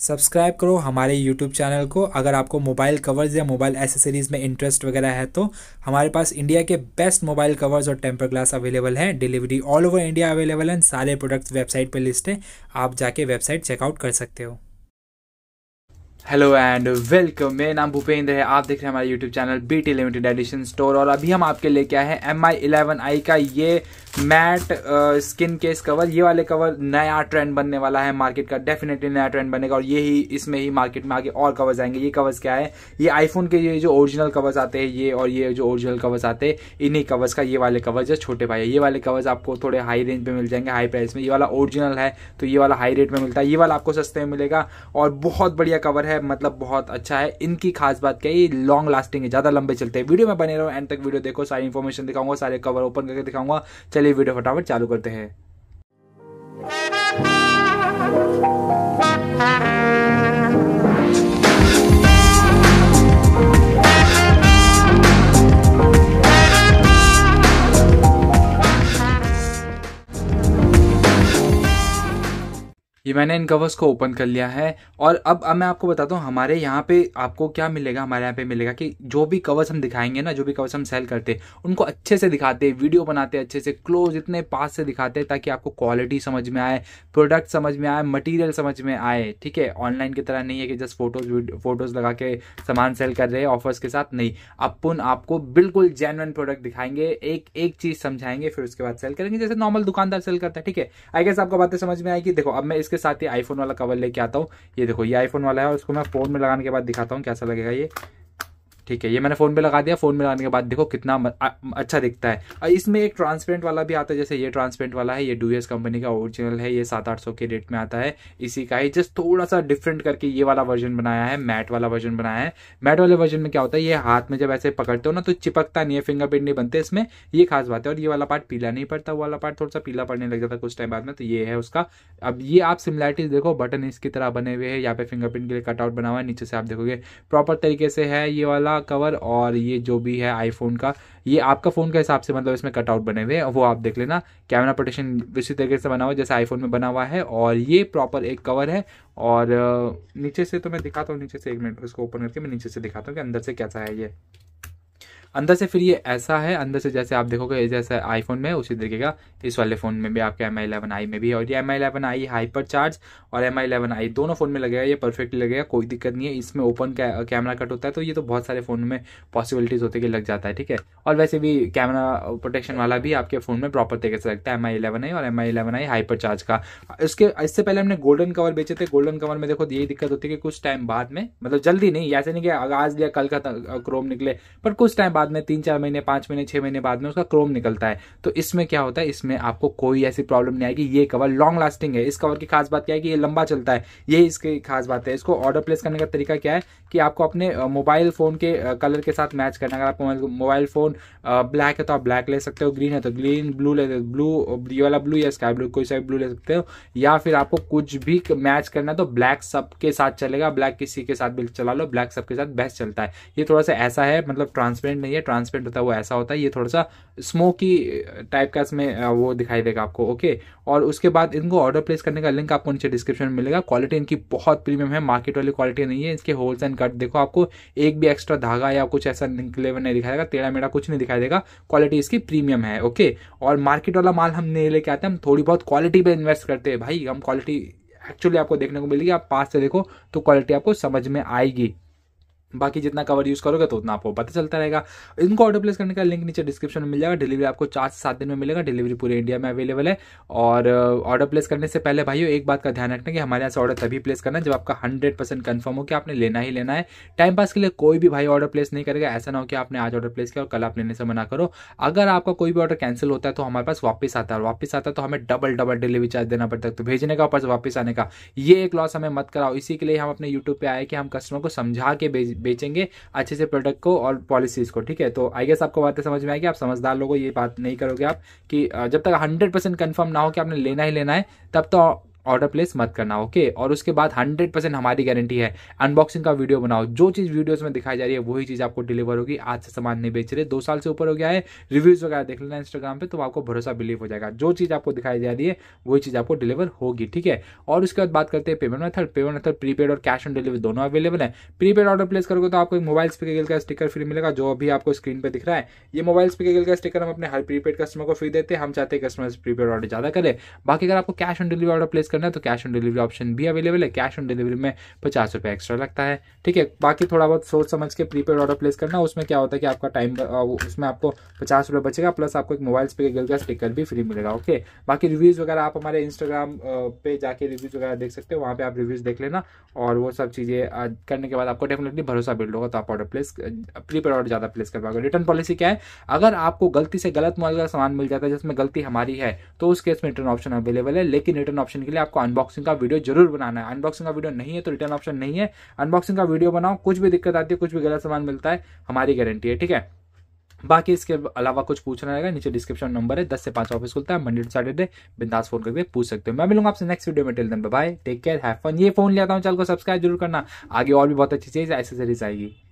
subscribe करो हमारे YouTube channel को अगर आपको मोबाइल कवर्स या मोबाइल एसेसरीज़ में इंटरेस्ट वगैरह है तो हमारे पास इंडिया के बेस्ट मोबाइल कवर्स और टेम्पर ग्लास अवेलेबल हैं delivery all over India available है सारे प्रोडक्ट्स वेबसाइट पर लिस्ट है आप जाके वेबसाइट चेकआउट कर सकते हो हेलो एंड वेलकम मेरा नाम भूपेंद्र है आप देख रहे हैं हमारे YouTube channel B T limited edition store और अभी हम आपके लेके आए हैं एम आई आई का ये मैट स्किन केस कवर ये वाले कवर नया ट्रेंड बनने वाला है मार्केट का डेफिनेटली नया ट्रेंड बनेगा और ये ही इसमें ही मार्केट में आगे और कवर्स आएंगे ये कवर्स क्या है ये आईफोन के ये जो ओरिजिनल कवर्स आते हैं ये और ये जो ओरिजिनल कवर्स आते हैं इन्हीं कवर्स का ये वाले कवर्स है छोटे भाई ये वाले कवर्स आपको थोड़े हाई रेंज में मिल जाएंगे हाई प्राइस में ये वाला ओरिजिनल है तो ये वाला हाई रेट में मिलता है ये वाला आपको सस्ते में मिलेगा और बहुत बढ़िया कवर है मतलब बहुत अच्छा है इनकी खास बात क्या है ये लॉन्ग लास्टिंग है ज़्यादा लंबे चलते हैं वीडियो में बने रहो एंड तक वीडियो देखो सारी इन्फॉर्मेशन दिखाऊंगा सारे कवर ओपन करके दिखाऊंगा चलिए चलिए वीडियो फटाफट चालू करते हैं ये मैंने इन कवर्स को ओपन कर लिया है और अब अब मैं आपको बताता हूँ हमारे यहाँ पे आपको क्या मिलेगा हमारे यहाँ पे मिलेगा कि जो भी कवर्स हम दिखाएंगे ना जो भी कवर्स हम सेल करते हैं उनको अच्छे से दिखाते वीडियो बनाते हैं अच्छे से क्लोज इतने पास से दिखाते ताकि आपको क्वालिटी समझ में आए प्रोडक्ट समझ में आए मटीरियल समझ में आए ठीक है ऑनलाइन की तरह नहीं है कि जस्ट फोटोज फोटोज लगा के सामान सेल कर रहे हैं ऑफर्स के साथ नहीं अपन आपको बिल्कुल जेनवन प्रोडक्ट दिखाएंगे एक एक चीज समझाएंगे फिर उसके बाद सेल करेंगे जैसे नॉर्मल दुकानदार सेल करता है ठीक है आई गेस आपको बातें समझ में आएगी देखो अब मैं इसके इसके साथ ही आईफोन वाला कवर लेके आता हूँ ये देखो ये आईफोन वाला है और इसको मैं फ़ोन में लगाने के बाद दिखाता हूँ कैसा लगेगा ये ठीक है ये मैंने फ़ोन पे लगा दिया फ़ोन में लगाने के बाद देखो कितना अच्छा दिखता है इसमें एक ट्रांसपेरेंट वाला भी आता है जैसे ये ट्रांसपेरेंट वाला है ये डूएस कंपनी का ओरिजिनल है ये सात आठ सौ के रेट में आता है इसी का ही जस्ट थोड़ा सा डिफरेंट करके ये वाला वर्जन बनाया है मैट वाला वर्जन बनाया है मैट वाले वर्जन में क्या होता है ये हाथ में जब ऐसे पकड़ते हो ना तो चिपकता नहीं है फिंगरप्रिंट नहीं बनते इसमें ये खास बात है और ये वाला पार्ट पीला नहीं पड़ता वो वाला पार्ट थोड़ा सा पीला पड़ने लग जाता कुछ टाइम बाद में तो ये है उसका अब ये आप सिमिलैरिटीज देखो बटन इसकी तरह बने हुए है यहाँ पे फिंगरप्रिंट के लिए कटआउट बना हुआ है नीचे से आप देखोगे प्रॉपर तरीके से है ये वाला का कवर और ये जो भी है आईफोन का ये आपका फ़ोन के हिसाब से मतलब इसमें कटआउट बने हुए हैं वो आप देख लेना कैमरा प्रोटेक्शन उसी तरीके से बना हुआ जैसे आईफोन में बना हुआ है और ये प्रॉपर एक कवर है और नीचे से तो मैं दिखाता हूँ नीचे से एक मिनट इसको ओपन करके मैं नीचे से दिखाता हूँ कि अंदर से कैसा है ये अंदर से फिर ये ऐसा है अंदर से जैसे आप देखोगे जैसे आईफोन में उसी तरीके का इस वाले फ़ोन में भी आपके एम आई इलेवन आई में भी है और ये M I eleven I hyper charge और एम आई इलेवन आई दोनों फ़ोन में लगेगा ये परफेक्टली लगेगा कोई दिक्कत नहीं है इसमें ओपन कैमरा कट होता है तो ये तो बहुत सारे फ़ोन में पॉसिबिलिटीज़ होते कि लग जाता है ठीक है और वैसे भी कैमरा प्रोटेक्शन वाला भी आपके फ़ोन में प्रॉपर तरीके से लगता है एम आई इलेवन आई और M I eleven I hyper charge का इसके इससे पहले हमने गोल्डन कवर बेचे थे गोल्डन कवर में देखो यही दिक्कत होती है कि कुछ टाइम बाद में मतलब जल्दी नहीं ऐसे नहीं कि आज या कल का क्रोम निकले पर कुछ टाइम बाद बाद में तीन चार महीने पांच महीने छह महीने बाद में उसका क्रोम निकलता है तो इसमें क्या होता है इसमें आपको कोई ऐसी प्रॉब्लम नहीं आएगी ये कवर लॉन्ग लास्टिंग है इस कवर की खास बात क्या है कि ये लंबा चलता है ये इसकी खास बात है इसको ऑर्डर प्लेस करने का तरीका क्या है कि आपको अपने मोबाइल फ़ोन के कलर के साथ मैच करना अगर आपको मोबाइल फ़ोन ब्लैक है तो आप ब्लैक ले सकते हो ग्रीन है तो ग्रीन ब्लू ले ब्लू ये वाला ब्लू या स्काई ब्लू कोई सा ब्लू ले सकते हो या फिर आपको कुछ भी मैच करना है तो ब्लैक सबके साथ चलेगा ब्लैक किसी के साथ भी चला लो ब्लैक सबके साथ बेस्ट चलता है ये थोड़ा सा ऐसा है मतलब ट्रांसपेरेंट नहीं नहीं है ट्रांसपेरेंट होता है वो ऐसा होता है ये थोड़ा सा स्मोकी टाइप का इसमें वो दिखाई देगा आपको ओके और उसके बाद इनको ऑर्डर प्लेस करने का लिंक आपको नीचे डिस्क्रिप्शन में मिलेगा क्वालिटी इनकी बहुत प्रीमियम है मार्केट वाली क्वालिटी नहीं है इसके होल्स एंड कट देखो आपको एक भी एक्स्ट्रा धागा या कुछ ऐसा निकले हुए नहीं दिखाएगा टेढ़ा मेढ़ा कुछ नहीं दिखाई देगा क्वालिटी इसकी प्रीमियम है ओके और मार्केट वाला माल हम नहीं लेके आते हम थोड़ी बहुत क्वालिटी पर इन्वेस्ट करते हैं भाई हम क्वालिटी एक्चुअली आपको देखने को मिलेगी आप पास से देखो तो क्वालिटी आपको समझ में आएगी बाकी जितना कवर यूज़ करोगे तो उतना आपको पता चलता रहेगा इनको ऑर्डर प्लेस करने का लिंक नीचे डिस्क्रिप्शन में मिल जाएगा डिलीवरी आपको चार से सात दिन में मिलेगा डिलीवरी पूरे इंडिया में अवेलेबल है और ऑर्डर uh, प्लेस करने से पहले भाइयों एक बात का ध्यान रखना कि हमारे यहाँ से ऑर्डर तभी प्लेस करना जब आपका हंड्रेड परसेंट कन्फर्म हो कि आपने लेना ही लेना है टाइम पास के लिए कोई भी भाई ऑर्डर प्लेस नहीं करेगा ऐसा ना हो कि आपने आज ऑर्डर प्लेस किया और कल आप लेने से मना करो अगर आपका कोई भी ऑर्डर कैंसिल होता है तो हमारे पास वापस आता है और वापस आता है तो हमें डबल डबल डिलीवरी चार्ज देना पड़ता है तो भेजने का ऊपर वापस आने का ये एक लॉस हमें मत कराओ इसी के लिए हम अपने यूट्यूब पर आए कि हम कस्टमर को समझा के बेचेंगे अच्छे से प्रोडक्ट को और पॉलिसीज को ठीक है तो आई गेस आपको बातें समझ में आएगी आप समझदार लोगों ये बात नहीं करोगे आप कि जब तक हंड्रेड परसेंट कन्फर्म ना हो कि आपने लेना ही लेना है तब तो ऑर्डर प्लेस मत करना ओके और उसके बाद हंड्रेड परसेंट हमारी गारंटी है अनबॉक्सिंग का वीडियो बनाओ जो चीज़ वीडियोस में दिखाई जा रही है वही चीज़ आपको डिलीवर होगी आज से सामान नहीं बेच रहे दो साल से ऊपर हो गया है रिव्यूज़ वगैरह देख लेना इंस्टाग्राम पर तो आपको भरोसा बिलीव हो जाएगा जो चीज़ आपको दिखाई जा रही है वही चीज़ आपको डिलीवर होगी ठीक है और उसके बाद बात करते हैं payment method payment method prepaid और कैश ऑन डिलीवरी दोनों अवेलेबल है प्रीपेड ऑर्डर प्लेस करोगे तो आपको मोबाइल स्पीकर का स्टिकर फ्री मिलेगा जो अभी आपको स्क्रीन पर दिख रहा है ये मोबाइल स्पीकर का स्टिकर हम अपने हर प्रीपेड कस्टमर को फ्री देते हैं हम चाहते हैं कस्टमर प्रीपेड ऑर्डर ज़्यादा करें बाकी अगर आपको cash on delivery order place करना है तो कैश ऑन डिलीवरी ऑप्शन भी अवेलेबल है कैश ऑन डिलीवरी में पचास रुपये एक्स्ट्रा लगता है ठीक है बाकी थोड़ा बहुत सोच समझ के प्रीपेड ऑर्डर प्लेस करना उसमें क्या होता है कि आपका टाइम उसमें आपको पचास रुपये बचेगा प्लस आपको एक मोबाइल स्पीकर का स्टिकर भी फ्री मिलेगा ओके बाकी रिव्यूज़ वगैरह आप हमारे इंस्टाग्राम पे जाके रिव्यूज़ वगैरह देख सकते हो वहाँ पर आप रिव्यूज़ देख लेना और वो सब चीज़ें करने के बाद आपको डेफिनेटली भरोसा बिल्ड होगा तो आप ऑर्डर प्लेस प्रीपेड ऑर्डर ज़्यादा प्लेस कर पाओगे रिटर्न पॉलिसी क्या है अगर आपको गलती से गलत मोबाइल का सामान मिल जाता है जिसमें गलती हमारी है तो उस केस में रिटर्न ऑप्शन अवेलेबल है लेकिन रिटर्न ऑप्शन के लिए आपको अनबॉक्सिंग का वीडियो जरूर बनाना है अनबॉक्सिंग का वीडियो नहीं है तो रिटर्न ऑप्शन नहीं है अनबॉक्सिंग का वीडियो बनाओ कुछ भी दिक्कत आती है कुछ भी गलत सामान मिलता है हमारी गारंटी है ठीक है बाकी इसके अलावा कुछ पूछना रहेगा नीचे डिस्क्रिप्शन नंबर है दस से पांच ऑफिस खुलता है मंडे टू सैटरडे बिंदास फोन करके पूछ सकते हो मैं मिलूंगा आपसे नेक्स्ट वीडियो में till then bye take care have fun ये फोन लेता आता हूँ को सब्सक्राइब जरूर करना आगे और भी बहुत अच्छी चीज सीरीज आएगी